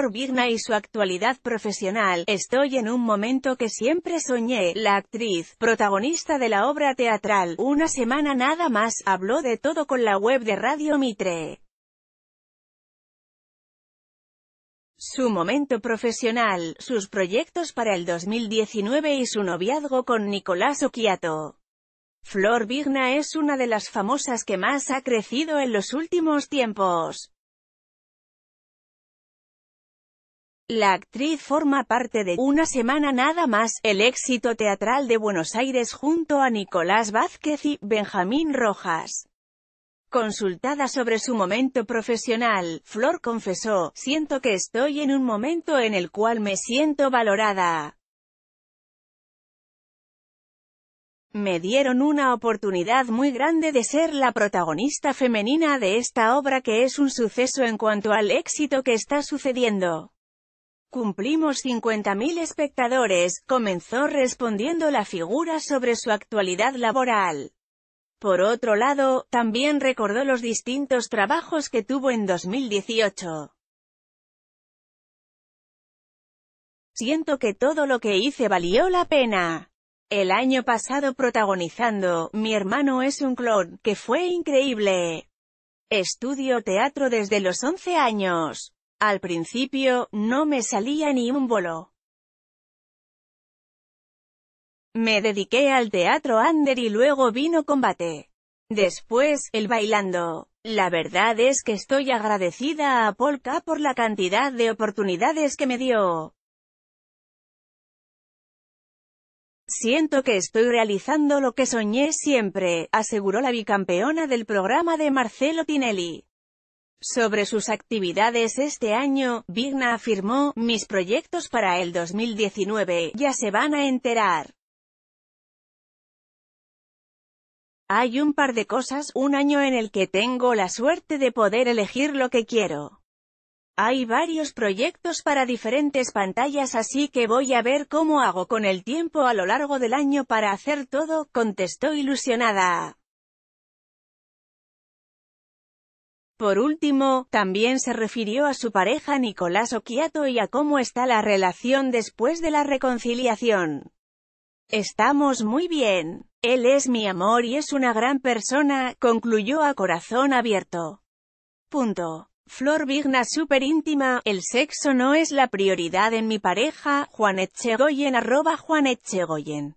Flor Vigna y su actualidad profesional, estoy en un momento que siempre soñé, la actriz, protagonista de la obra teatral, una semana nada más, habló de todo con la web de Radio Mitre. su momento profesional, sus proyectos para el 2019 y su noviazgo con Nicolás Occhiato. Flor Vigna es una de las famosas que más ha crecido en los últimos tiempos. La actriz forma parte de Una semana nada más, el éxito teatral de Buenos Aires junto a Nicolás Vázquez y Benjamín Rojas. Consultada sobre su momento profesional, Flor confesó, siento que estoy en un momento en el cual me siento valorada. Me dieron una oportunidad muy grande de ser la protagonista femenina de esta obra que es un suceso en cuanto al éxito que está sucediendo. Cumplimos 50.000 espectadores, comenzó respondiendo la figura sobre su actualidad laboral. Por otro lado, también recordó los distintos trabajos que tuvo en 2018. Siento que todo lo que hice valió la pena. El año pasado protagonizando, Mi hermano es un clon, que fue increíble. Estudio teatro desde los 11 años. Al principio, no me salía ni un bolo. Me dediqué al teatro under y luego vino combate. Después, el bailando. La verdad es que estoy agradecida a Polka por la cantidad de oportunidades que me dio. Siento que estoy realizando lo que soñé siempre, aseguró la bicampeona del programa de Marcelo Tinelli. Sobre sus actividades este año, Vigna afirmó, mis proyectos para el 2019, ya se van a enterar. Hay un par de cosas, un año en el que tengo la suerte de poder elegir lo que quiero. Hay varios proyectos para diferentes pantallas así que voy a ver cómo hago con el tiempo a lo largo del año para hacer todo, contestó ilusionada. Por último, también se refirió a su pareja Nicolás Oquiato y a cómo está la relación después de la reconciliación. Estamos muy bien. Él es mi amor y es una gran persona, concluyó a corazón abierto. Punto. Flor Vigna súper íntima, el sexo no es la prioridad en mi pareja, Juan Echegoyen arroba Juan Echegoyen.